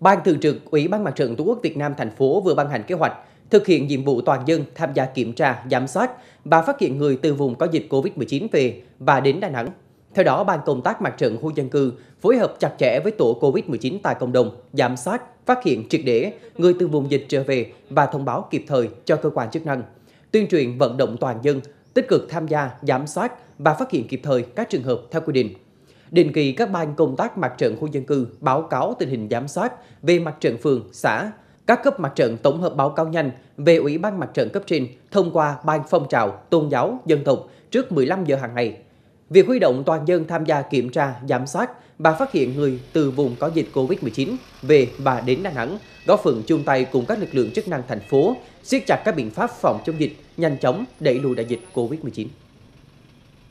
Ban Thường trực Ủy ban Mặt trận Tổ quốc Việt Nam thành phố vừa ban hành kế hoạch thực hiện nhiệm vụ toàn dân tham gia kiểm tra, giám sát và phát hiện người từ vùng có dịch COVID-19 về và đến Đà Nẵng. Theo đó, Ban Công tác Mặt trận khu dân cư phối hợp chặt chẽ với tổ COVID-19 tại cộng đồng, giám sát, phát hiện triệt để người từ vùng dịch trở về và thông báo kịp thời cho cơ quan chức năng. Tuyên truyền vận động toàn dân tích cực tham gia, giám sát và phát hiện kịp thời các trường hợp theo quy định. Định kỳ các ban công tác mặt trận khu dân cư báo cáo tình hình giám sát về mặt trận phường, xã, các cấp mặt trận tổng hợp báo cáo nhanh về Ủy ban Mặt trận cấp trên thông qua ban phong trào tôn giáo dân tộc trước 15 giờ hàng ngày. Việc huy động toàn dân tham gia kiểm tra, giám sát và phát hiện người từ vùng có dịch Covid-19 về và đến Đà Nẵng góp phần chung tay cùng các lực lượng chức năng thành phố siết chặt các biện pháp phòng chống dịch, nhanh chóng đẩy lùi đại dịch Covid-19.